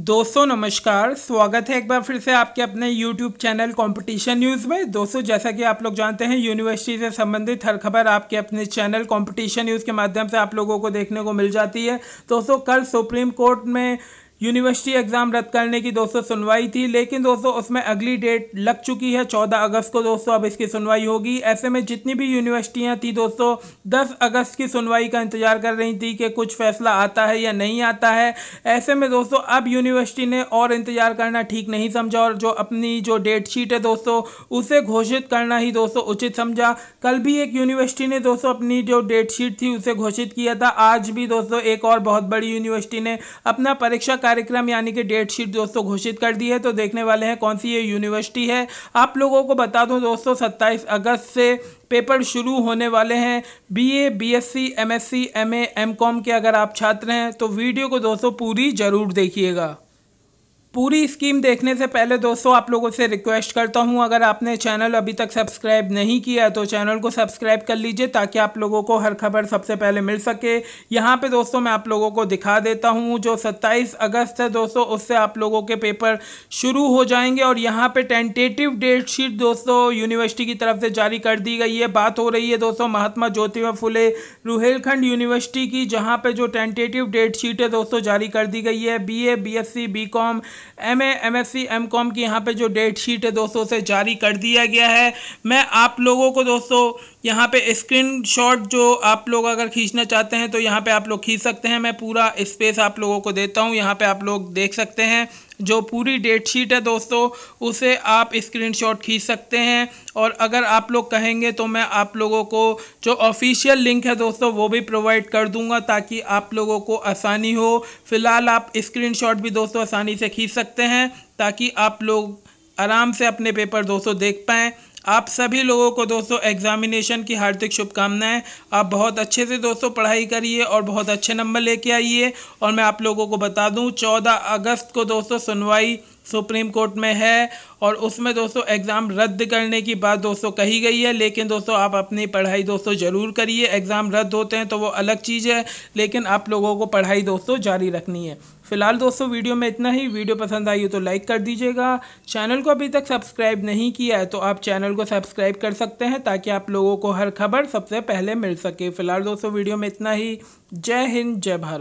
दोस्तों नमस्कार स्वागत है एक बार फिर से आपके अपने YouTube चैनल कंपटीशन न्यूज़ में दोस्तों जैसा कि आप लोग जानते हैं यूनिवर्सिटी से संबंधित हर खबर आपके अपने चैनल कंपटीशन न्यूज़ के माध्यम से आप लोगों को देखने को मिल जाती है दोस्तों कल सुप्रीम कोर्ट में यूनिवर्सिटी एग्ज़ाम रद्द करने की दोस्तों सुनवाई थी लेकिन दोस्तों उसमें अगली डेट लग चुकी है चौदह अगस्त को दोस्तों अब इसकी सुनवाई होगी ऐसे में जितनी भी यूनिवर्सिटियाँ थी दोस्तों दस अगस्त की सुनवाई का इंतजार कर रही थी कि कुछ फैसला आता है या नहीं आता है ऐसे में दोस्तों अब यूनिवर्सिटी ने और इंतजार करना ठीक नहीं समझा और जो अपनी जो डेट शीट है दोस्तों उसे घोषित करना ही दोस्तों उचित समझा कल भी एक यूनिवर्सिटी ने दोस्तों अपनी जो डेट शीट थी उसे घोषित किया था आज भी दोस्तों एक और बहुत बड़ी यूनिवर्सिटी ने अपना परीक्षा कार्यक्रम यानी कि डेट शीट दोस्तों घोषित कर दी है तो देखने वाले हैं कौन सी ये यूनिवर्सिटी है आप लोगों को बता दूं दोस्तों 27 अगस्त से पेपर शुरू होने वाले हैं BA, BSc, MSc, MA, MCom के अगर आप छात्र हैं तो वीडियो को दोस्तों पूरी ज़रूर देखिएगा पूरी स्कीम देखने से पहले दोस्तों आप लोगों से रिक्वेस्ट करता हूं अगर आपने चैनल अभी तक सब्सक्राइब नहीं किया है तो चैनल को सब्सक्राइब कर लीजिए ताकि आप लोगों को हर खबर सबसे पहले मिल सके यहां पे दोस्तों मैं आप लोगों को दिखा देता हूं जो 27 अगस्त है दोस्तों उससे आप लोगों के पेपर शुरू हो जाएंगे और यहाँ पर टेंटेटिव डेट शीट दोस्तों यूनिवर्सिटी की तरफ से जारी कर दी गई है बात हो रही है दोस्तों महात्मा ज्योतिमा फुले रुहेलखंड यूनिवर्सिटी की जहाँ पर जो टेंटेटिव डेट शीट है दोस्तों जारी कर दी गई है B A B M A M S C MCom की यहाँ पे जो डेट शीट है दोस्तों से जारी कर दिया गया है मैं आप लोगों को दोस्तों यहाँ पे स्क्रीन शॉट जो आप लोग अगर खींचना चाहते हैं तो यहाँ पे आप लोग खींच सकते हैं मैं पूरा स्पेस आप लोगों को देता हूँ यहाँ पे आप लोग देख सकते हैं जो पूरी डेट शीट है दोस्तों उसे आप स्क्रीनशॉट खींच सकते हैं और अगर आप लोग कहेंगे तो मैं आप लोगों को जो ऑफिशियल लिंक है दोस्तों वो भी प्रोवाइड कर दूंगा ताकि आप लोगों को आसानी हो फ़िलहाल आप स्क्रीनशॉट भी दोस्तों आसानी से खींच सकते हैं ताकि आप लोग आराम से अपने पेपर दोस्तों देख पाएँ आप सभी लोगों को दोस्तों एग्जामिनेशन की हार्दिक शुभकामनाएं आप बहुत अच्छे से दोस्तों पढ़ाई करिए और बहुत अच्छे नंबर लेके आइए और मैं आप लोगों को बता दूं 14 अगस्त को दोस्तों सुनवाई सुप्रीम कोर्ट में है और उसमें दोस्तों एग्ज़ाम रद्द करने की बात दोस्तों कही गई है लेकिन दोस्तों आप अपनी पढ़ाई दोस्तों ज़रूर करिए एग्ज़ाम रद्द होते हैं तो वो अलग चीज़ है लेकिन आप लोगों को पढ़ाई दोस्तों जारी रखनी है फिलहाल दोस्तों वीडियो में इतना ही वीडियो पसंद आई हो तो लाइक कर दीजिएगा चैनल को अभी तक सब्सक्राइब नहीं किया है तो आप चैनल को सब्सक्राइब कर सकते हैं ताकि आप लोगों को हर खबर सबसे पहले मिल सके फिलहाल दोस्तों वीडियो में इतना ही जय हिंद जय भारत